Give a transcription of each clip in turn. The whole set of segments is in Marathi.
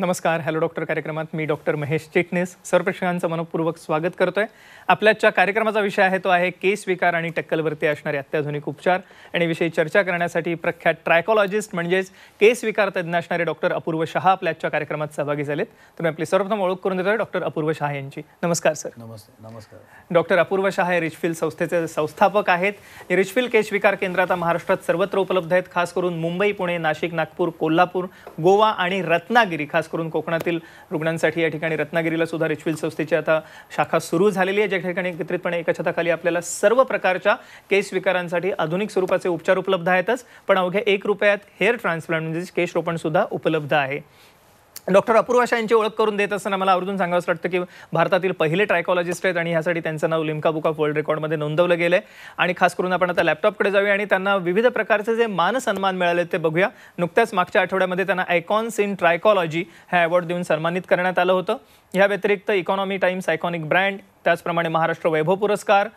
नमस्कार हॅलो डॉक्टर कार्यक्रमात मी डॉक्टर महेश चिटणीस प्रेक्षकांचं मनपूर्वक स्वागत करतोय आपल्याच्या कार्यक्रमाचा विषय आहे तो आहे केस विकार आणि टक्कलवरती असणारे अत्याधुनिक उपचार आणि विषयी चर्चा करण्यासाठी प्रख्यात ट्रायकॉलॉजिस्ट म्हणजेच केस विकार तज्ज्ञ असणारे डॉक्टर अपूर्व शहा आपल्याच्या कार्यक्रमात सहभागी झालेत तर मी आपली सर्वप्रथम ओळख करून देतोय डॉक्टर अपूर्व शहा यांची नमस्कार सर नमस्ते नमस्कार डॉक्टर अपूर्व शहा हे रिचफिल संस्थेचे संस्थापक आहेत रिचफिल केस विकार केंद्र आता महाराष्ट्रात सर्वत्र उपलब्ध आहेत खास करून मुंबई पुणे नाशिक नागपूर कोल्हापूर गोवा आणि रत्नागिरी खास खास करून कोकणातील रुग्णांसाठी या ठिकाणी रत्नागिरीला सुद्धा रिचविल संस्थेची आता शाखा सुरू झालेली आहे ज्या ठिकाणी एकत्रितपणे एका छताखाली आपल्याला सर्व प्रकारच्या केस विकारांसाठी आधुनिक स्वरूपाचे उपचार उपलब्ध आहेतच पण अवघ्या एक रुपयात हेअर ट्रान्सप्लांट म्हणजे केश रोपण सुद्धा उपलब्ध आहे डॉक्टर अशा यांची ओळख करून देत असताना मला आवर्जून सांगावंच वाटतं की भारतातील पहिले ट्रायकॉलॉजिस्ट आहेत आणि ह्यासाठी त्यांचं नाव लिमका बुक ऑफ वर्ल्ड रेकॉर्डमध्ये नोंदवलं गेलं आहे आणि खास करून आपण आता लॅपटॉपकडे जाऊया आणि त्यांना विविध प्रकारचे जे मान सन्मान मिळाले ते बघूया नुकत्याच मागच्या आठवड्यामध्ये त्यांना आयकॉन्स इन ट्रायकॉलॉजी हा अवॉर्ड देऊन सन्मानित करण्यात आलं होतं या व्यतिरिक्त इकॉनॉमी टाईम्स आयकॉनिक ब्रँड त्याचप्रमाणे महाराष्ट्र वैभव पुरस्कार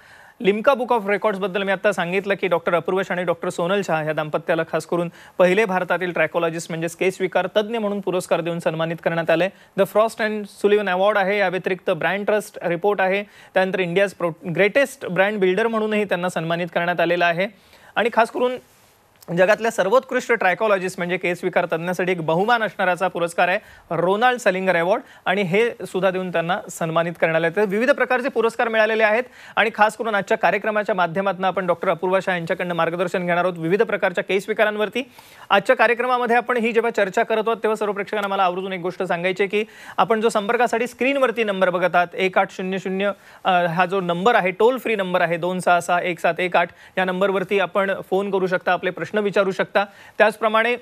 लिमका बुक ऑफ रेकॉर्ड्सबद्दल मी आता सांगितलं की डॉक्टर अपूर्वश आणि डॉक्टर सोनल शाह या दाम्पत्याला खास करून पहिले भारतातील ट्रॅकोलॉजिस्ट म्हणजे केस विकार तज्ज्ञ म्हणून पुरस्कार देऊन सन्मानित करण्यात आले the Frost and Sullivan award आहे या व्यतिरिक्त ब्रँड ट्रस्ट रिपोर्ट आहे त्यानंतर India's pro greatest brand builder म्हणूनही त्यांना सन्मानित करण्यात आलेलं आहे आणि खास करून जगातल्या सर्वोत्कृष्ट ट्रायकॉलॉजिस्ट म्हणजे केस विकार तज्ज्ञासाठी एक बहुमान असणाराचा पुरस्कार आहे रोनाल्ड सलिंगर अवॉर्ड आणि हे सुद्धा देऊन त्यांना सन्मानित करण्यात आले विविध प्रकारचे पुरस्कार मिळालेले आहेत आणि खास करून आजच्या कार्यक्रमाच्या माध्यमातून आपण डॉक्टर अपूर्वा शाह यांच्याकडनं मार्गदर्शन घेणार आहोत विविध प्रकारच्या केस विकारांवरती आजच्या कार्यक्रमामध्ये आपण ही जेव्हा चर्चा करत आहोत तेव्हा सर्व प्रेक्षकांना मला आवर्जून एक गोष्ट सांगायची की आपण जो संपर्कासाठी स्क्रीनवरती नंबर बघत आहात एक आठ शून्य शून्य हा जो नंबर आहे टोल फ्री नंबर आहे दोन सहा सहा एक सात एक आठ या नंबरवरती आपण फोन करू शकता आपले प्रश्न प्रश्न विचारू शकता त्याचप्रमाणे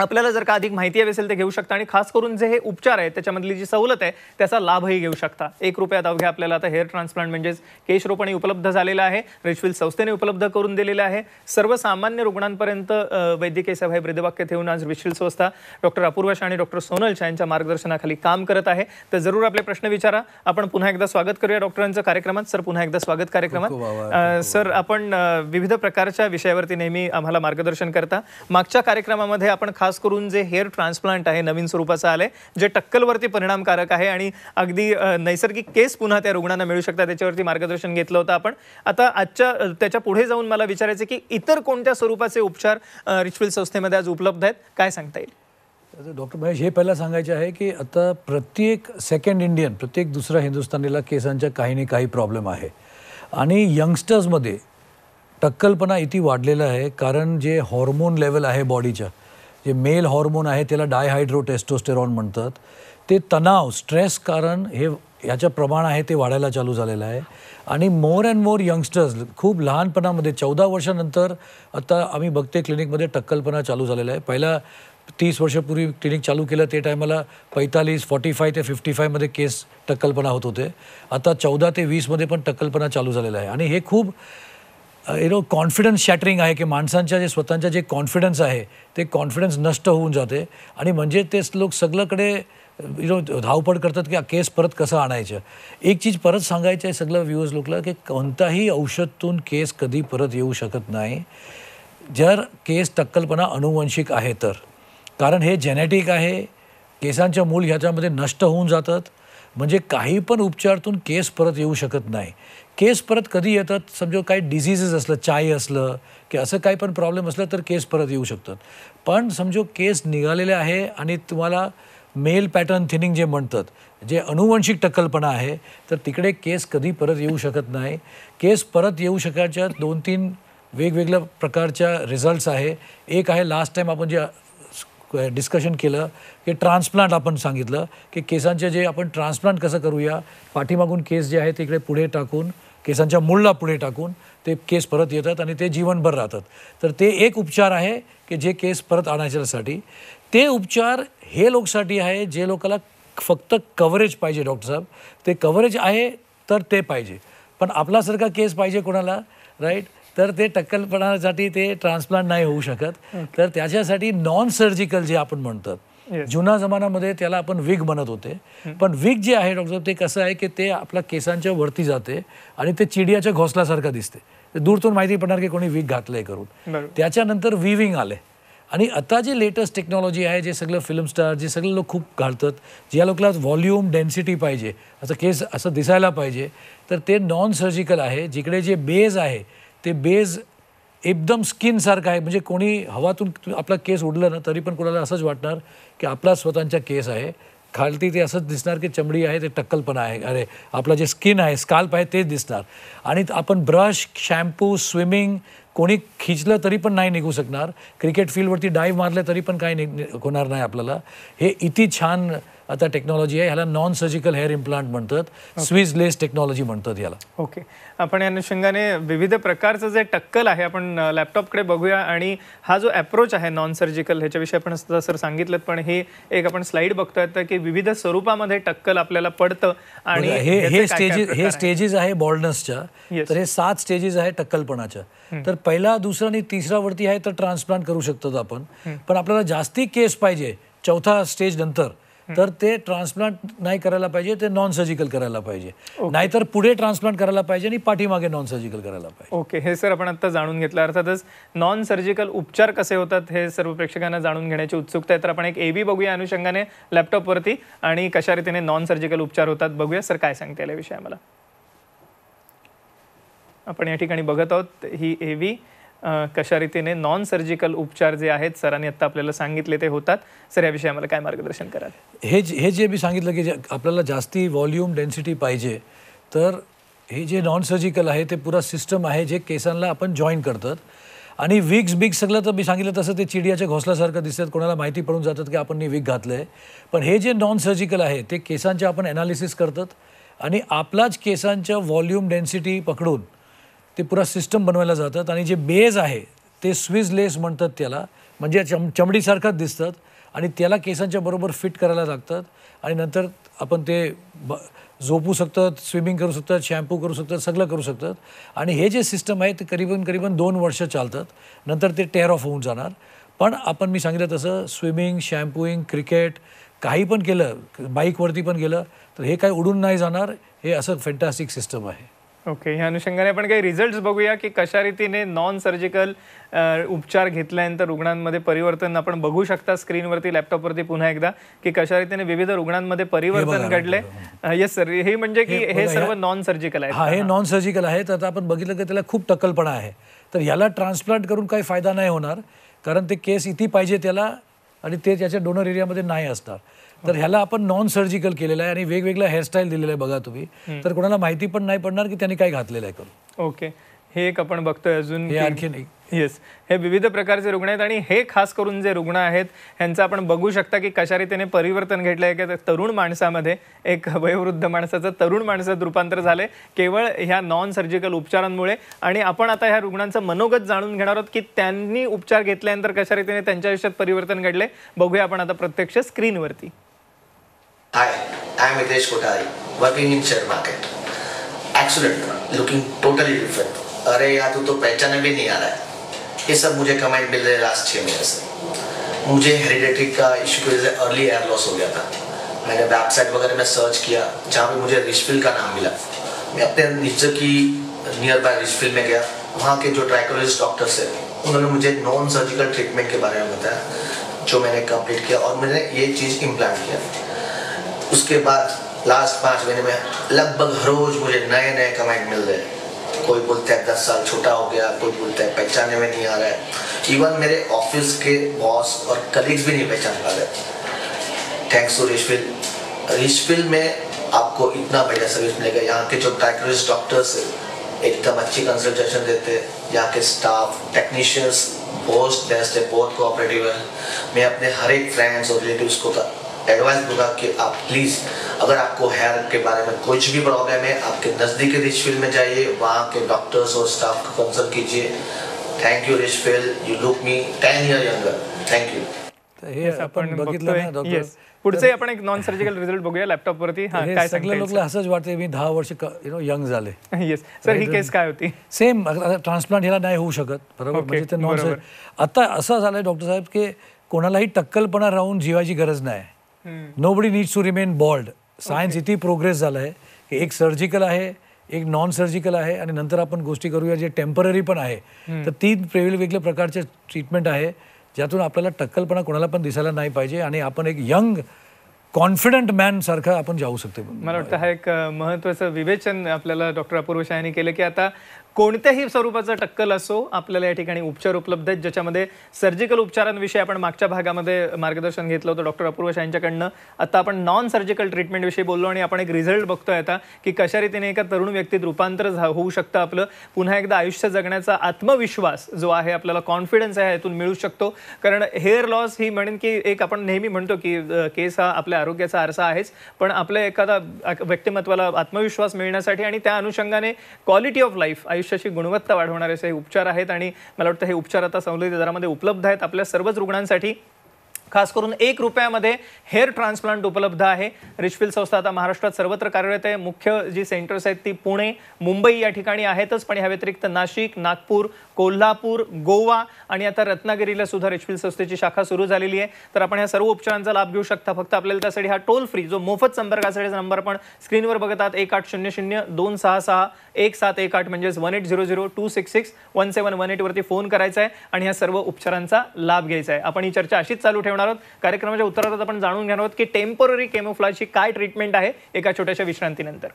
आपल्याला जर का अधिक माहिती हवी असेल ते घेऊ शकता आणि खास करून जे हे उपचार आहेत त्याच्यामधली जी सवलत आहे त्याचा लाभही घेऊ शकता एक रुपयात अवघ्या आपल्याला आता हेअर ट्रान्सप्लांट म्हणजेच केश रोपणी उपलब्ध झालेला आहे रिचविल संस्थेने उपलब्ध करून दिलेलं आहे सर्वसामान्य रुग्णांपर्यंत वैद्यकीय सेवा हे ब्रिदवाक्य ठेवून आज रिचविल संस्था डॉक्टर अपूर्व शाह आणि डॉक्टर सोनल शाह यांच्या मार्गदर्शनाखाली काम करत आहे तर जरूर आपले प्रश्न विचारा आपण पुन्हा एकदा स्वागत करूया डॉक्टरांचं कार्यक्रमात सर पुन्हा एकदा स्वागत कार्यक्रमात सर आपण विविध प्रकारच्या विषयावरती नेहमी आम्हाला मार्गदर्शन करता मागच्या कार्यक्रमामध्ये आपण खास करून जे हेअर ट्रान्सप्लांट आहे नवीन स्वरूपाचं आले जे टक्कलवरती परिणामकारक आहे आणि अगदी नैसर्गिक केस पुन्हा त्या रुग्णांना मिळू शकतात त्याच्यावरती मार्गदर्शन घेतलं होतं आपण आता आजच्या त्याच्या पुढे जाऊन मला विचारायचं की इतर कोणत्या स्वरूपाचे उपचार रिच्युअल संस्थेमध्ये आज उपलब्ध आहेत काय सांगता येईल डॉक्टर महेश हे पहिला सांगायचे आहे की आता प्रत्येक सेकंड इंडियन प्रत्येक दुसऱ्या हिंदुस्थानीला केसांच्या काही ना काही प्रॉब्लेम आहे आणि यंगस्टर्समध्ये टक्कलपणा इति वाढलेला आहे कारण जे हॉर्मोन लेवल आहे बॉडीच्या जे मेल हॉर्मोन आहे त्याला डायहायड्रो टेस्टोस्टेरॉन म्हणतात ते तणाव स्ट्रेस कारण हे ह्याचं प्रमाण आहे ते वाढायला चालू झालेलं आहे आणि मोर अँड मोर यंगस्टर्स खूप लहानपणामध्ये चौदा वर्षानंतर आता आम्ही बघते क्लिनिकमध्ये टक्कलपणा चालू झालेला आहे पहिला तीस वर्षापूर्वी क्लिनिक चालू केलं ते टायमाला पैतालीस फॉर्टी फाय ते फिफ्टी फायमध्ये केस टक्कलपणा होत होते आता चौदा ते वीसमध्ये पण टक्कलपणा चालू झालेला आहे आणि हे खूप यु नो कॉन्फिडन्स शॅटरिंग आहे की माणसांच्या जे स्वतःच्या जे कॉन्फिडन्स आहे ते कॉन्फिडन्स नष्ट होऊन जाते आणि म्हणजे तेच लोक सगळ्याकडे यु नो धावपळ करतात की केस परत कसं आणायचं एक चीज परत सांगायचं आहे सगळं व्ह्यूज लोकला की कोणताही औषधतून केस कधी परत येऊ शकत नाही जर केस टक्कलपणा अनुवंशिक आहे तर कारण हे जेनेटिक आहे केसांच्या मूल ह्याच्यामध्ये नष्ट होऊन जातात म्हणजे काही पण उपचारातून केस परत येऊ शकत नाही केस परत कधी येतात समजा काही डिझिजेस असलं चाय असलं की असं काही पण प्रॉब्लेम असलं तर केस परत येऊ शकतात पण समजो केस निघालेले आहे आणि तुम्हाला मेल पॅटर्न थिनिंग जे म्हणतात जे अनुवंशिक टक्कलपणा आहे तर तिकडे केस कधी परत येऊ शकत नाही केस परत येऊ शकायच्या दोन तीन वेगवेगळ्या प्रकारच्या रिझल्ट्स आहे एक आहे लास्ट टाईम आपण जे डिस्कशन केलं की ट्रान्सप्लांट आपण सांगितलं की केसांचे जे आपण ट्रान्सप्लांट कसं करूया पाठीमागून केस जे आहे तिकडे पुढे टाकून केसांच्या मूळला पुढे टाकून ते केस परत येतात आणि ते जीवनभर राहतात तर ते एक उपचार आहे की जे केस परत आणायच्यासाठी ते उपचार हे लोकसाठी आहे जे लोकाला फक्त कव्हरेज पाहिजे डॉक्टर साहेब ते कव्हरेज आहे तर ते पाहिजे पण आपल्यासारखा केस पाहिजे कोणाला राईट तर ते टक्कलपणासाठी ते ट्रान्सप्लांट नाही होऊ शकत तर त्याच्यासाठी नॉन सर्जिकल जे आपण म्हणतात जुना जमानामध्ये त्याला आपण विग म्हणत होते पण विग जे आहे डॉक्टर ते कसं आहे की ते आपल्या केसांच्या वरती जाते आणि ते चिडियाच्या घोसल्यासारखं दिसते दूरतून माहिती पडणार की कोणी विग घातलंय करून त्याच्यानंतर विविंग आले आणि आता जे लेटेस्ट टेक्नॉलॉजी आहे जे सगळं फिल्म स्टार जे सगळे लोक खूप घालतात ज्या लोकला व्हॉल्यूम डेन्सिटी पाहिजे असं केस असं दिसायला पाहिजे तर ते नॉन सर्जिकल आहे जिकडे जे बेज आहे ते बेज एकदम स्किनसारखं आहे म्हणजे कोणी हवातून आपला केस उडलं ना तरी पण कोणाला असंच वाटणार की आपला स्वतःचा केस आहे खालती ते असंच दिसणार की चमडी आहे ते टक्कलपणा आहे अरे आपलं जे स्किन आहे स्काल्प आहे तेच दिसणार आणि आपण ब्रश शॅम्पू स्विमिंग कोणी खिचलं तरी पण नाही निघू शकणार क्रिकेट फील्डवरती डाईव्ह मारलं तरी पण काही होणार नाही आपल्याला हे इतकी छान आता टेक्नॉलॉजी आहे ह्याला नॉन सर्जिकल हेअर इम्प्लांट म्हणतात स्विज लेस टेक्नॉलॉजी म्हणतात याला ओके आपण या अनुषंगाने विविध प्रकारचं जे टक्कल आहे आपण लॅपटॉपकडे बघूया आणि हा जो अप्रोच आहे नॉन सर्जिकल ह्याच्याविषयी आपण सर सांगितलं पण हे एक आपण स्लाइड बघतोय की विविध स्वरूपामध्ये टक्कल आपल्याला पडतं आणि हे हे स्टेजेस हे स्टेजेस आहे बॉल्डनसच्या तर हे सात स्टेजेस आहे टक्कलपणाच्या तर पहिला दुसरा आणि तिसरा वरती आहे तर ट्रान्सप्लांट करू शकतो आपण पण आपल्याला जास्ती केस पाहिजे चौथा स्टेज नंतर तर ते ट्रान्सप्लांट नाही करायला पाहिजे ते नॉन सर्जिकल करायला पाहिजे नाहीतर पुढे ट्रान्सप्लांट करायला पाहिजे आणि पाठीमागे नॉन सर्जिकल करायला पाहिजे ओके हे सर आपण आता जाणून घेतलं अर्थातच नॉन सर्जिकल उपचार कसे होतात हे सर्व प्रेक्षकांना जाणून घेण्याची उत्सुकता आहे तर आपण एक ए बी बघूया अनुषंगाने लॅपटॉपवरती आणि कशा रीतीने नॉन सर्जिकल उपचार होतात बघूया सर काय सांगते या विषयामध्ये आपण या ठिकाणी बघत आहोत ही ए कशा रीतीने नॉन सर्जिकल उपचार जे आहेत सरांनी आत्ता आपल्याला सांगितले ते होतात सर याविषयी आम्हाला काय मार्गदर्शन कराल हे जे हे जे मी सांगितलं की आपल्याला जास्ती व्हॉल्यूम डेन्सिटी पाहिजे तर हे जे नॉन सर्जिकल आहे ते पुरा सिस्टम आहे जे केसांना आपण जॉईन करतात आणि विग्स बिग सगळं तर मी सांगितलं तसं ते चिडियाच्या घोसल्यासारखं दिसतात कोणाला माहिती पडून जातात की आपण विग घातलं आहे पण हे जे नॉन सर्जिकल आहे ते केसांचे आपण ॲनालिसिस करतात आणि आपलाच केसांच्या व्हॉल्यूम डेन्सिटी पकडून ते पुरा सिस्टम बनवायला जातात आणि जे बेज आहे ते स्विज लेस म्हणतात त्याला म्हणजे चम चमडीसारखंच दिसतात आणि त्याला केसांच्या बरोबर फिट करायला लागतात आणि नंतर आपण ते ब झोपू शकतात स्विमिंग करू शकतात शॅम्पू करू शकतात सगळं करू शकतात आणि हे जे सिस्टम आहे ते करीबन करीबन दोन वर्ष चालतात नंतर ते टेअर ऑफ होऊन जाणार पण आपण मी सांगितलं तसं स्विमिंग शॅम्पूईंग क्रिकेट काही पण केलं बाईकवरती पण गेलं तर हे काय उडून नाही जाणार हे असं फॅन्टॅस्टिक सिस्टम आहे ओके ह्या अनुषंगाने आपण काही रिझल्ट बघूया की कशा रीतीने नॉन सर्जिकल उपचार घेतल्यानंतर रुग्णांमध्ये परिवर्तन आपण बघू शकता स्क्रीनवरती लॅपटॉपवरती पुन्हा एकदा की कशा रीतीने विविध रुग्णांमध्ये परिवर्तन घडले येस सर हे म्हणजे की हे सर्व नॉन सर्जिकल आहे हा हे नॉन सर्जिकल आहे तर आपण बघितलं की त्याला खूप टक्कलपणा आहे तर याला ट्रान्सप्लांट करून काही फायदा नाही होणार कारण ते केस इथे पाहिजे त्याला आणि ते त्याच्या डोनर एरियामध्ये नाही असणार तर ह्याला आपण नॉन सर्जिकल केलेलं आहे आणि वेगवेगळ्या हेअरस्टाईल दिलेला आहे बघा तुम्ही तर कोणाला माहिती पण नाही पडणार की त्यांनी काय घातलेलं आहे करून ओके हे एक आपण बघतोय अजून हे नाही येस हे विविध प्रकारचे रुग्ण आहेत आणि हे खास करून जे रुग्ण आहेत ह्यांचं आपण बघू शकता की कशा रीतीने परिवर्तन घेतले आहे की तरुण माणसामध्ये एक वयोवृद्ध माणसाचं तरुण माणसात रूपांतर झाले केवळ ह्या नॉन सर्जिकल उपचारांमुळे आणि आपण आता ह्या रुग्णांचं मनोगत जाणून घेणार आहोत की त्यांनी उपचार घेतल्यानंतर कशा रीतीने त्यांच्या आयुष्यात परिवर्तन घडले बघूया आपण आता प्रत्यक्ष स्क्रीनवरती Hi, I am Hitesh Kotari, working in share market. Excellent, looking totally different. अरे यार तू तो पहचाने भी नहीं आ रहा है ये सब मुझे कमेंट मिल रहे लास्ट छः महीने से मुझे हेरिडेटरी का इश्यू की वजह से अर्ली एयर लॉस हो गया था मैंने वेबसाइट वगैरह में सर्च किया जहाँ पे मुझे रिशफिल का नाम मिला मैं अपने नीचे की नियर बाय रिशफिल में गया वहाँ के जो ट्राइकोलॉजिस्ट डॉक्टर्स है उन्होंने मुझे नॉन सर्जिकल ट्रीटमेंट के बारे में बताया जो मैंने कंप्लीट किया और मैंने ये चीज़ इम्प्लान किया उसके बाद लास्ट पाँच महीने में लगभग रोज मुझे नए नए कमेंट मिल रहे हैं कोई बोलता है दस साल छोटा हो गया कोई बोलता है पहचाने में नहीं आ रहा है इवन मेरे ऑफिस के बॉस और कलीग्स भी नहीं पहचान पा रहे थैंक्स टू रिशफिल रिशफिल में आपको इतना बढ़िया सर्विस मिलेगा यहाँ के जो टाइकोलॉजिस्ट डॉक्टर्स एकदम अच्छी कंसल्टेशन देते हैं यहाँ के स्टाफ टेक्नीशियंस बहुत बेस्ट है बहुत कोऑपरेटिव है मैं अपने हर एक फ्रेंड्स और रिलेटिव्स को एडवाइस दूंगा कि आप प्लीज़ अगर आपको हेयर के बारे में कुछ भी प्रॉब्लम है आपके नज़दीकी रिशफिल में जाइए वहाँ के डॉक्टर्स और स्टाफ को कंसल्ट कीजिए thank you Richfeel you look me ten year younger thank you पुढचे आपण एक नॉन सर्जिकल रिझल्ट बघूया लॅपटॉप वरती असंच वाटते मी दहा वर्ष यु नो यंग झाले येस सर ही केस काय होती सेम ट्रान्सप्लांट ह्याला नाही होऊ शकत बरोबर म्हणजे ते नॉन आता असं झालंय डॉक्टर साहेब की कोणालाही टक्कलपणा राहून जीवाची गरज नाही nobody needs to remain bald science इथे प्रोग्रेस झाला आहे की एक सर्जिकल आहे एक नॉन सर्जिकल आहे आणि नंतर आपण गोष्टी करूया जे टेम्पररी पण आहे तर तीन वेगवेगळ्या प्रकारचे ट्रीटमेंट आहे ज्यातून आपल्याला टक्कलपणा कोणाला पण दिसायला नाही पाहिजे आणि आपण एक यंग कॉन्फिडंट मॅन सारखा आपण जाऊ शकतो मला वाटतं हा एक महत्वाचं विवेचन आपल्याला डॉक्टर अपूर्व यांनी केलं की आता कोणत्याही स्वरूपाचा टक्कल असो आपल्याला या ठिकाणी उपचार उपलब्ध आहेत ज्याच्यामध्ये सर्जिकल उपचारांविषयी आपण मागच्या भागामध्ये मार्गदर्शन घेतलं होतं डॉक्टर अपूर्व यांच्याकडनं आता आपण नॉन सर्जिकल ट्रीटमेंटविषयी बोललो आणि आपण एक रिझल्ट बघतोय आता की कशा रीतीने एका तरुण व्यक्तीत रूपांतर होऊ शकतं आपलं पुन्हा एकदा आयुष्य जगण्याचा आत्मविश्वास जो आहे आपल्याला कॉन्फिडन्स आहे यातून मिळू शकतो कारण हेअर लॉस ही म्हणेन की एक आपण नेहमी म्हणतो की केस हा आपल्या आरोग्याचा आरसा आहेच पण आपल्या एखादा व्यक्तिमत्वाला आत्मविश्वास मिळण्यासाठी आणि त्या अनुषंगाने क्वालिटी ऑफ लाईफ आयुष्याची गुणवत्ता वाढवणारे असे उपचार आहेत आणि मला वाटतं हे उपचार आता सवलती दरामध्ये उपलब्ध आहेत आपल्या सर्वच रुग्णांसाठी खास करून एक रुपयामध्ये हेअर ट्रान्सप्लांट उपलब्ध आहे रिचफिल संस्था आता महाराष्ट्रात सर्वत्र कार्यरत आहे मुख्य जी सेंटर्स आहेत ती पुणे मुंबई या ठिकाणी आहेतच पण ह्या व्यतिरिक्त नाशिक नागपूर कोल्हापूर गोवा आणि आता रत्नागिरीला सुद्धा रेशमिल संस्थेची शाखा सुरू झालेली आहे तर आपण या सर्व उपचारांचा लाभ घेऊ शकता फक्त आपल्याला त्यासाठी हा टोल फ्री जो मोफत संपर्कासाठीचा नंबर आपण स्क्रीनवर बघत आहात एक आठ शून्य शून्य दोन सहा सहा एक सात एक आठ म्हणजेच one eight zero zero two six six one seven one एटवरती फोन करायचा आहे आणि ह्या सर्व उपचारांचा लाभ घ्यायचा आहे आपण ही चर्चा अशीच चालू ठेवणार आहोत कार्यक्रमाच्या उत्तरार्धात आपण जाणून घेणार आहोत की टेम्पररी केमोफ्लाची काय ट्रीटमेंट आहे एका छोट्याशा विश्रांतीनंतर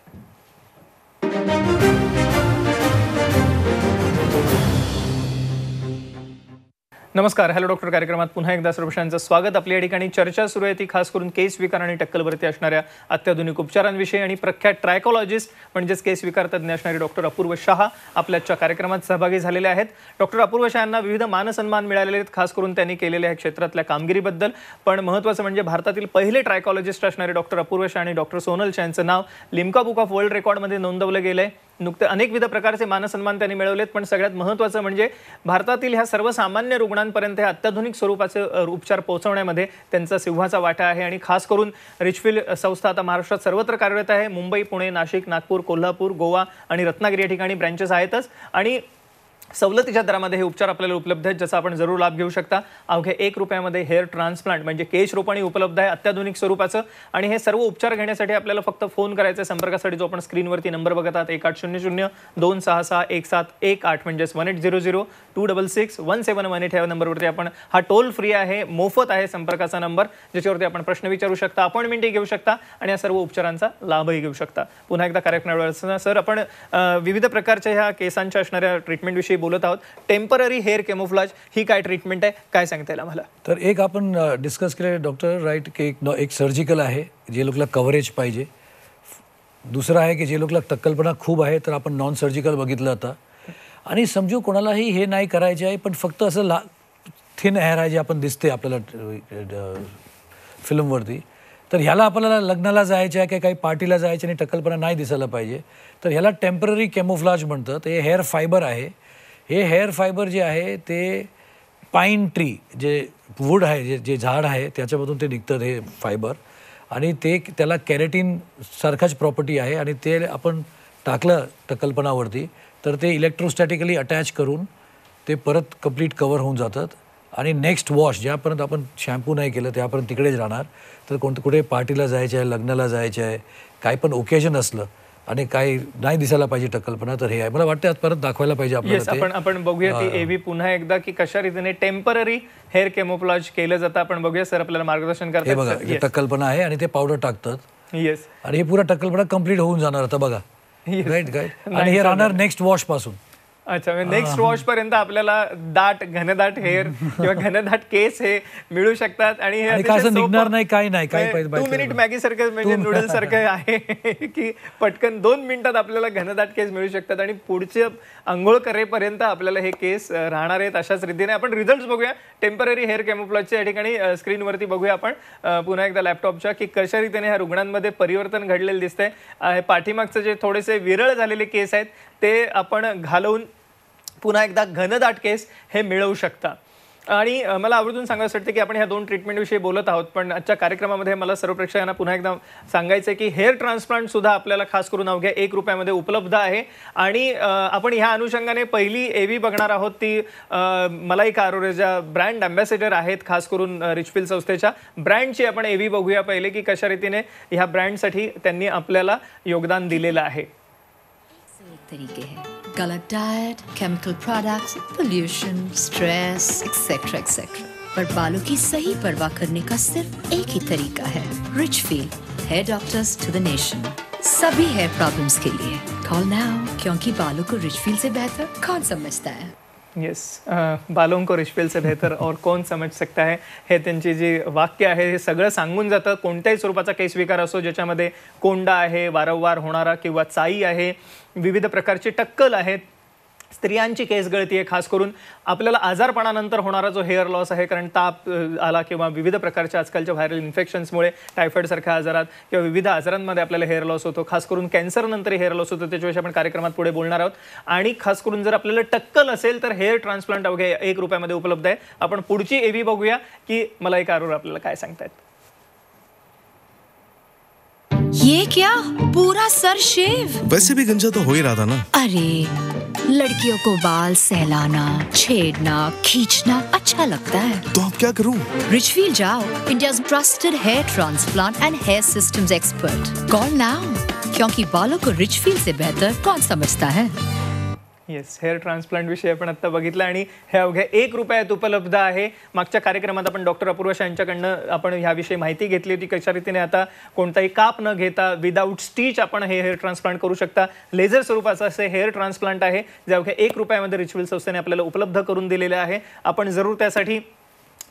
नमस्कार हॅलो डॉक्टर कार्यक्रमात पुन्हा एकदा सर्वशांचं स्वागत आपल्या या ठिकाणी चर्चा सुरू आहे ती खास करून केस विकार आणि टक्कलवरती असणाऱ्या अत्याधुनिक उपचारांविषयी आणि प्रख्यात ट्रायकॉलॉजिस्ट म्हणजेच केस विकार तज्ज्ञ असणारे डॉक्टर अपूर्व शहा आपल्याच्या कार्यक्रमात सहभागी झालेले आहेत डॉक्टर अपूर्व शहांना विविध मानसन्मान मिळालेले आहेत खास करून त्यांनी केलेल्या क्षेत्रातल्या कामगिरीबद्दल पण महत्त्वाचं म्हणजे भारतातील पहिले ट्रायकॉलॉजिस्ट असणारे डॉक्टर अपूर्व शहा आणि डॉक्टर सोनल शाह यांचं नाव लिमका बुक ऑफ वर्ल्ड रेकॉर्डमध्ये नोंदवलं गेलं आहे नुकते अनेकविध प्रकारचे मानसन्मान त्यांनी मिळवलेत पण सगळ्यात महत्त्वाचं म्हणजे भारतातील ह्या सर्वसामान्य रुग्णांपर्यंत हे अत्याधुनिक स्वरूपाचे उपचार पोहोचवण्यामध्ये त्यांचा सिंहाचा वाटा आहे आणि खास करून रिचफिल संस्था आता महाराष्ट्रात सर्वत्र कार्यरत आहे मुंबई पुणे नाशिक नागपूर कोल्हापूर गोवा आणि रत्नागिरी या ठिकाणी ब्रँचेस आहेतच आणि सवलतीच्या दरामध्ये हे उपचार आपल्याला उपलब्ध आहेत ज्याचा आपण जरूर लाभ घेऊ शकता अवघ्या एक रुपयामध्ये हेअर ट्रान्सप्लांट म्हणजे केश रोपाणी उपलब्ध आहे अत्याधुनिक स्वरूपाचं आणि हे सर्व उपचार घेण्यासाठी आपल्याला फक्त फोन करायचा संपर्कासाठी जो आपण स्क्रीनवरती नंबर बघत आहात एक आठ शून्य शून्य दोन सहा सहा एक सात एक आठ म्हणजेच one eight zero zero two double six one seven one eight ह्या नंबरवरती आपण हा टोल फ्री आहे मोफत आहे संपर्काचा नंबर ज्याच्यावरती आपण प्रश्न विचारू शकता अपॉइंटमेंटही घेऊ शकता आणि या सर्व उपचारांचा लाभही घेऊ शकता पुन्हा एकदा ना सर आपण विविध प्रकारच्या ह्या केसांच्या असणाऱ्या ट्रीटमेंटविषयी बोलत आहोत टेम्पररी हेअर केमोफ्लॉज ही काय ट्रीटमेंट आहे काय सांगता येईल आम्हाला तर एक आपण डिस्कस केले डॉक्टर राईट की एक एक सर्जिकल आहे जे लोकला कव्हरेज पाहिजे दुसरं आहे की जे लोकला तक्कलपणा खूप आहे तर आपण नॉन सर्जिकल बघितलं आता आणि समजू कोणालाही हे नाही करायचे आहे पण फक्त असं ला थिन हेअर आहे जे आपण दिसते आपल्याला फिल्मवरती तर ह्याला आपल्याला लग्नाला जायचं आहे की काही पार्टीला जायचं आणि टक्कलपणा नाही दिसायला पाहिजे तर ह्याला टेम्पररी केमोफ्लाज म्हणतं ते हेअर फायबर आहे हे हेअर फायबर जे आहे ते पाईन ट्री जे वूड आहे जे जे झाड आहे त्याच्यामधून ते निघतं हे फायबर आणि ते त्याला कॅरेटीन सारखाच प्रॉपर्टी आहे आणि ते आपण टाकलं तर कल्पनावरती तर ते इलेक्ट्रोस्टॅटिकली अटॅच करून ते परत कम्प्लीट कवर होऊन जातात आणि नेक्स्ट वॉश ज्यापर्यंत आपण शॅम्पू नाही केलं त्यापर्यंत तिकडेच राहणार तर कोणतं कुठे पार्टीला जायचं आहे लग्नाला जायचं आहे काय पण ओकेजन असलं आणि काही नाही दिसायला पाहिजे टक्कलपणा तर हे आहे मला वाटतं आज परत दाखवायला पाहिजे आपल्याला आपण आपण बघूया ती एव्ही पुन्हा एकदा की कशा रीतीने टेम्पररी हेअर केमोप्लॉज केलं जातं आपण बघूया सर आपल्याला मार्गदर्शन करतात हे बघा हे टक्कलपणा आहे आणि ते पावडर टाकतात येस आणि हे पुरा टक्कलपणा कम्प्लीट होऊन जाणार आता बघा राईट काय आणि हे राहणार नेक्स्ट वॉश पासून अच्छा नेक्स्ट वॉश पर्यंत आपल्याला दाट घनदाट हेअर किंवा घनदाट केस हे मिळू शकतात आणि हे निघणार नाही काही नाही टू मिनिट मॅगी सारखं म्हणजे नूडल सारखं म्हणजे आहे की पटकन दोन मिनिटात आपल्याला घनदाट केस मिळू शकतात आणि पुढचे आंघोळ करेपर्यंत आपल्याला हे केस राहणार आहेत अशाच रीतीने आपण रिझल्ट बघूया टेम्पररी हेअर कॅमोप्लॉजच्या या ठिकाणी स्क्रीनवरती बघूया आपण पुन्हा एकदा लॅपटॉपच्या की कशा रीतीने ह्या रुग्णांमध्ये परिवर्तन घडलेलं दिसतंय पाठीमागचं जे थोडेसे विरळ झालेले केस आहेत ते आपण घालवून पुन्हा एकदा घनदाट केस हे मिळवू शकता आणि मला आवर्जून सांगायचं वाटतं की आपण ह्या दोन ट्रीटमेंटविषयी बोलत आहोत पण आजच्या कार्यक्रमामध्ये मला सर्व प्रेक्षकांना पुन्हा एकदा सांगायचं आहे की हेअर ट्रान्सप्लांटसुद्धा आपल्याला खास करून अवघ्या एक रुपयामध्ये उपलब्ध आहे आणि आपण ह्या अनुषंगाने पहिली एव्ही बघणार आहोत ती मलाई ज्या ब्रँड अँबॅसेडर आहेत खास करून रिचफिल संस्थेच्या ब्रँडची आपण एव्ही बघूया पहिले की कशा रीतीने ह्या ब्रँडसाठी त्यांनी आपल्याला योगदान दिलेलं आहे तरीके हैं गलत diet chemical products pollution stress etcetera etcetera पर बालों की सही परवाह करने का सिर्फ एक ही तरीका है Richfeel hair doctors to the nation सभी हेयर प्रॉब्लम्स के लिए कॉल नाउ क्योंकि बालों को रिच फील से बेहतर कौन समझता है येस बालोंग को रिश्वेल से बेहतर और कोण समज सकता है हे त्यांचे जे वाक्य आहे हे सगळं सांगून जातं कोणत्याही स्वरूपाचा केस स्वीकार असो ज्याच्यामध्ये कोंडा आहे वारंवार होणारा किंवा चाई आहे विविध प्रकारची टक्कल आहेत स्त्रियांची केस गळती आहे खास करून आपल्याला आजारपणानंतर होणारा जो हेअर लॉस आहे कारण ताप आला किंवा विविध प्रकारच्या आजकालच्या व्हायरल इन्फेक्शन्समुळे टायफॉईडसारख्या आजारात किंवा विविध आजारांमध्ये आपल्याला हेअर लॉस होतो खास करून कॅन्सरनंतर हेअर लॉस होतो त्याच्याविषयी आपण कार्यक्रमात पुढे बोलणार आहोत आणि खास करून जर आपल्याला टक्कल असेल तर हेअर ट्रान्सप्लांट अवघ्या एक रुपयामध्ये उपलब्ध आहे आपण पुढची एवी बघूया की मला एक आरोग्य आपल्याला काय सांगतायत ये क्या पूरा सर शेव वैसे भी गंजा तो हो ही रहा था ना अरे लड़कियों को बाल सहलाना छेड़ना खींचना अच्छा लगता है तो आप क्या करूं? रिचवील जाओ India trusted hair transplant and hair systems expert call now क्योंकि बालों को रिचवील से बेहतर कौन समझता है येस हेअर ट्रान्सप्लांट विषय आपण आत्ता बघितलं आणि हे अवघ्या एक रुपयात उपलब्ध आहे मागच्या कार्यक्रमात आपण डॉक्टर अपूर्वशा यांच्याकडनं आपण ह्याविषयी माहिती घेतली होती कशा रीतीने आता कोणताही काप न घेता विदाऊट स्टीच आपण हे हेअर ट्रान्सप्लांट करू शकता लेझर स्वरूपाचं असे हेअर ट्रान्सप्लांट आहे जे अवघ्या एक रुपयामध्ये रिच्युअल संस्थेने आपल्याला उपलब्ध करून दिलेलं आहे आपण जरूर त्यासाठी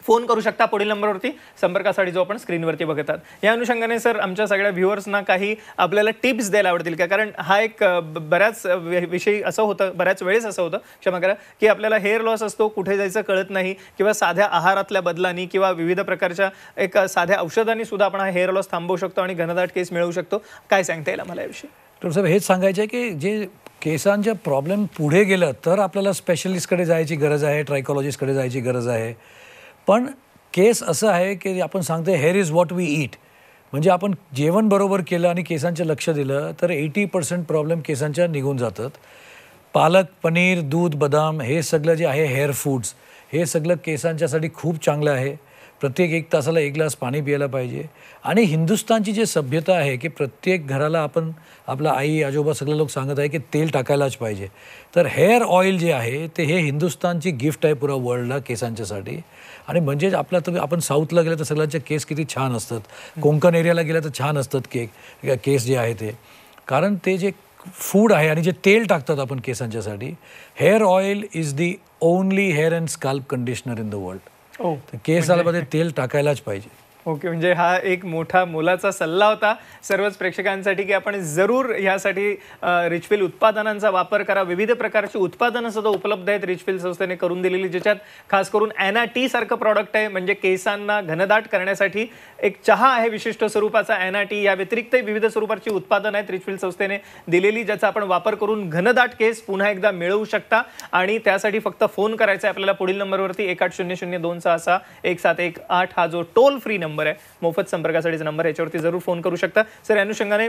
फोन करू शकता पुढील नंबरवरती संपर्कासाठी जो आपण स्क्रीनवरती बघतात या अनुषंगाने सर आमच्या सगळ्या व्ह्युअर्सना काही आपल्याला टिप्स द्यायला आवडतील का कारण हा एक बऱ्याच विषयी असं होतं बऱ्याच वेळेस असं होतं क्षमा करा की आपल्याला हेअर लॉस असतो कुठे जायचं कळत नाही किंवा साध्या आहारातल्या बदलांनी किंवा विविध प्रकारच्या एक साध्या औषधांनी सुद्धा आपण हा हेअर लॉस थांबवू शकतो आणि घनदाट केस मिळवू शकतो काय सांगता येईल आम्हाला याविषयी डॉक्टर साहेब हेच सांगायचं आहे की जे केसांच्या प्रॉब्लेम पुढे गेलं तर आपल्याला स्पेशलिस्टकडे जायची गरज आहे ट्रायकॉलॉजिस्टकडे जायची गरज आहे पण केस असं आहे की आपण सांगतो hair is what we eat म्हणजे आपण जेवण बरोबर केलं आणि केसांचं लक्ष दिलं तर एटी पर्सेंट प्रॉब्लेम केसांच्या निघून जातात पालक पनीर दूध बदाम हे सगळं जे आहे हेअर फूड्स हे सगळं केसांच्यासाठी खूप चांगलं आहे प्रत्येक एक तासाला एक ग्लास पाणी प्यायला पाहिजे आणि हिंदुस्तानची जी सभ्यता आहे की प्रत्येक घराला आपण आपला आई आजोबा सगळे लोक सांगत आहे की तेल टाकायलाच पाहिजे तर हेअर ऑइल जे आहे ते हे हिंदुस्तानची गिफ्ट आहे पुरा वर्ल्डला केसांच्यासाठी आणि म्हणजेच आपला तर आपण साऊथला गेलं तर सगळ्यांचे केस किती छान असतात कोंकण एरियाला गेलं तर छान असतात केक केस जे आहे ते कारण ते जे फूड आहे आणि जे तेल टाकतात आपण केसांच्यासाठी hair oil is the only hair and scalp conditioner in the world हो. तर केस झाल्यामध्ये तेल टाकायलाच पाहिजे ओके म्हणजे हा एक मोठा मोलाचा सल्ला होता सर्वच प्रेक्षकांसाठी की आपण जरूर ह्यासाठी रिचफिल उत्पादनांचा वापर करा विविध प्रकारची उत्पादनं सुद्धा उपलब्ध आहेत रिचफिल संस्थेने करून दिलेली ज्याच्यात खास करून ॲना टी सारखं प्रॉडक्ट आहे म्हणजे केसांना घनदाट करण्यासाठी एक चहा आहे विशिष्ट स्वरूपाचा ॲना टी या व्यतिरिक्त विविध स्वरूपाची उत्पादनं आहेत रिचफिल संस्थेने दिलेली ज्याचा आपण वापर करून घनदाट केस पुन्हा एकदा मिळवू शकता आणि त्यासाठी फक्त फोन करायचा आहे आपल्याला पुढील नंबरवरती एक आठ शून्य शून्य दोन सहा सहा एक सात एक आठ हा जो टोल फ्री नंबर नंबर आहे मोफत संपर्कासाठीचा नंबर याच्यावरती जरूर फोन करू शकता सर अनुषंगाने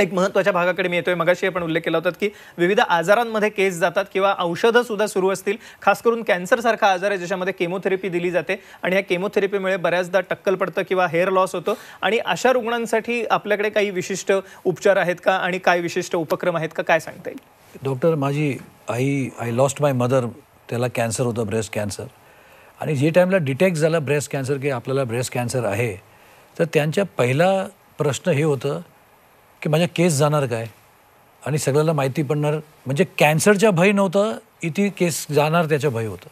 एक महत्त्वाच्या भागाकडे मी येतोय मगाशी आपण उल्लेख केला होता की विविध आजारांमध्ये केस जातात किंवा औषधं सुद्धा सुरू असतील खास करून कॅन्सरसारखा आजार आहे ज्याच्यामध्ये केमोथेरपी दिली जाते आणि या केमोथेरपीमुळे बऱ्याचदा टक्कल पडतं किंवा हेअर लॉस होतो आणि अशा रुग्णांसाठी आपल्याकडे काही विशिष्ट उपचार आहेत का आणि काय विशिष्ट उपक्रम आहेत का काय सांगता येईल डॉक्टर माझी आई आय लॉस्ट माय मदर त्याला कॅन्सर होतं ब्रेस्ट कॅन्सर आणि जे टाईमला डिटेक्ट झाला ब्रेस्ट कॅन्सर की आपल्याला ब्रेस्ट कॅन्सर आहे तर त्यांच्या पहिला प्रश्न हे होतं की माझ्या केस जाणार काय आणि सगळ्याला माहिती पडणार म्हणजे कॅन्सरच्या भय नव्हतं इथे केस जाणार त्याच्या भय होतं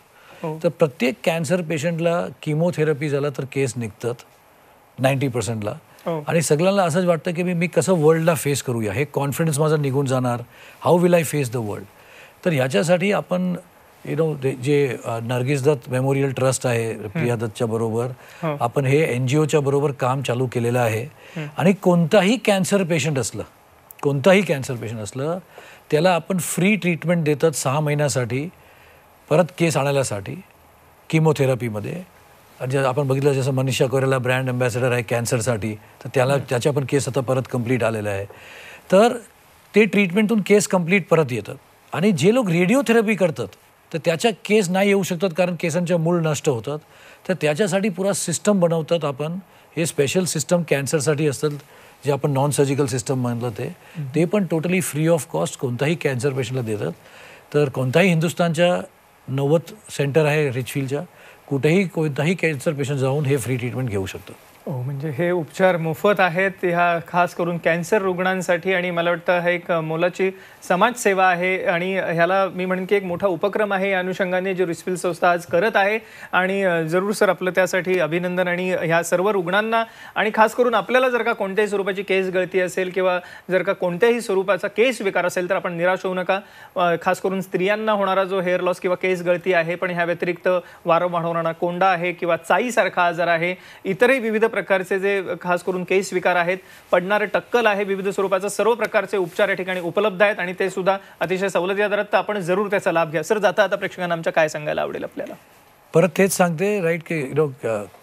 हो. तर प्रत्येक कॅन्सर पेशंटला किमोथेरपी झाला तर केस निघतात नाईंटी पर्सेंटला हो. आणि सगळ्यांना असंच वाटतं की मी मी कसं वर्ल्डला फेस करूया हे कॉन्फिडन्स माझा निघून जाणार how will I face the world तर ह्याच्यासाठी आपण यु नो जे नरगिस दत्त मेमोरियल ट्रस्ट आहे प्रिया दत्तच्या बरोबर हो. आपण हे एन जी ओच्या बरोबर काम चालू केलेलं आहे आणि कोणताही कॅन्सर पेशंट असलं कोणताही कॅन्सर पेशंट असलं त्याला आपण फ्री ट्रीटमेंट देतात सहा महिन्यासाठी परत केस आणायलासाठी किमोथेरपीमध्ये जे आपण बघितलं जसं मनीषा कोरेला ब्रँड अम्बॅसेडर आहे कॅन्सरसाठी तर त्याला त्याच्या पण केस आता परत कंप्लीट आलेला आहे तर ते ट्रीटमेंटून केस कंप्लीट परत येतात आणि जे लोक रेडिओथेरपी करतात तर त्याच्या केस नाही येऊ शकतात कारण केसांच्या मूळ नष्ट होतात तर त्याच्यासाठी पुरा सिस्टम बनवतात आपण हे स्पेशल सिस्टम कॅन्सरसाठी असतात जे आपण नॉन सर्जिकल सिस्टम म्हणलं ते ते पण टोटली फ्री ऑफ कॉस्ट कोणताही कॅन्सर पेशंटला देतात तर कोणताही हिंदुस्तानच्या नव्वद सेंटर आहे रिचफीलच्या कुठेही कोणताही कॅन्सर पेशंट जाऊन हे फ्री ट्रीटमेंट घेऊ शकतो ओ हो, म्हणजे हे उपचार मोफत आहेत ह्या खास करून कॅन्सर रुग्णांसाठी आणि मला वाटतं हा एक मोलाची समाजसेवा आहे आणि ह्याला मी म्हणेन की एक मोठा उपक्रम आहे या अनुषंगाने जे रिस्पिल संस्था आज करत आहे आणि जरूर सर आपलं त्यासाठी अभिनंदन आणि ह्या सर्व रुग्णांना आणि खास करून आपल्याला जर का कोणत्याही स्वरूपाची केस गळती असेल किंवा जर का कोणत्याही स्वरूपाचा केस विकार असेल तर आपण निराश होऊ नका खास करून स्त्रियांना होणारा जो हेअर लॉस किंवा केस गळती आहे पण ह्या व्यतिरिक्त वारंवार होणारा कोंडा आहे किंवा चाईसारखा आजार आहे इतरही विविध प्रकारचे जे खास करून केस विकार आहेत पडणारं टक्कल आहे विविध स्वरूपाचं सर्व प्रकारचे उपचार या ठिकाणी उपलब्ध आहेत आणि ते सुद्धा अतिशय सवलती दरात तर आपण जरूर त्याचा लाभ घ्या सर जाता आता प्रेक्षकांना आमच्या काय सांगायला आवडेल आपल्याला परत तेच सांगते राईट के नो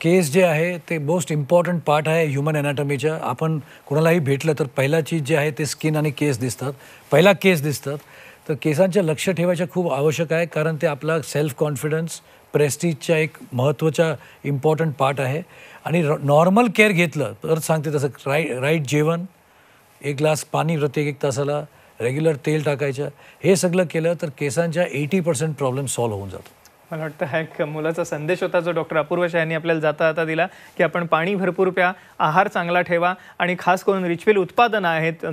केस जे आहे ते मोस्ट इम्पॉर्टंट पार्ट आहे ह्युमन एनाटॉमीच्या आपण कोणालाही भेटलं तर पहिला चीज जे आहे ते स्किन आणि केस दिसतात पहिला केस दिसतात तर केसांचे लक्ष ठेवायचं खूप आवश्यक आहे कारण ते आपला सेल्फ कॉन्फिडन्स प्रेस्टिजच्या एक महत्त्वाचा इम्पॉर्टंट पार्ट आहे आणि नॉर्मल केअर घेतलं तर सांगते तसं राई राईट जेवण एक ग्लास पाणी प्रत्येक एक तासाला रेग्युलर तेल टाकायचं हे सगळं केलं तर केसांच्या एटी पर्सेंट प्रॉब्लेम सॉल्व्ह होऊन जातो मला वाटतं हा एक मुलाचा संदेश होता जो डॉक्टर अपूर्व यांनी आपल्याला जाता जाता दिला की आपण पाणी भरपूर प्या आहार चांगला ठेवा आणि खास करून रिचवेल उत्पादनं आहेत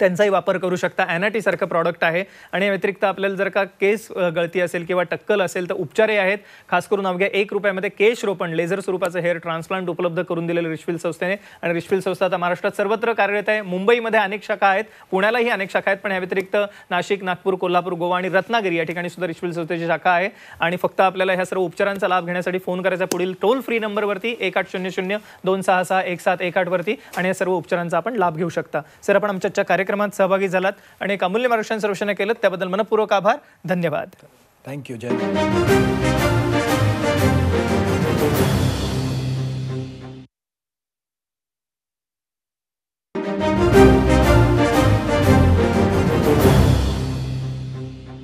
त्यांचाही वापर करू शकता सारखं प्रॉडक्ट आहे आणि या व्यतिरिक्त आपल्याला जर का केस गळती असेल किंवा टक्कल असेल तर उपचारही आहेत खास करून अवघ्या एक रुपयामध्ये केश रोपण लेझर स्वरूपाचं हेअर ट्रान्सप्लांट उपलब्ध करून दिलेलं रिश्विल संस्थेने आणि रिश्विल संस्था आता महाराष्ट्रात सर्वत्र कार्यरत आहे मुंबईमध्ये अनेक शाखा आहेत पुण्यालाही अनेक शाखा आहेत पण या व्यतिरिक्त नाशिक नागपूर कोल्हापूर गोवा आणि रत्नागिरी या ठिकाणी सुद्धा रिश्विल संस्थेची शाखा आहे आणि फक्त आपल्याला ह्या सर्व उपचारांचा लाभ घेण्यासाठी फोन करायचा पुढील टोल फ्री नंबरवरती एक आठ शून्य शून्य दोन सहा सहा एक सात एक आठवरती आणि या सर्व उपचारांचा आपण लाभ घेऊ शकता सर आपण आमच्या कार्यक्रम कार्यक्रमात सहभागी झालात आणि एक अमूल्य मार्गदर्शन सर्वेक्षण केलं त्याबद्दल मनपूर्वक आभार धन्यवाद थँक्यू जय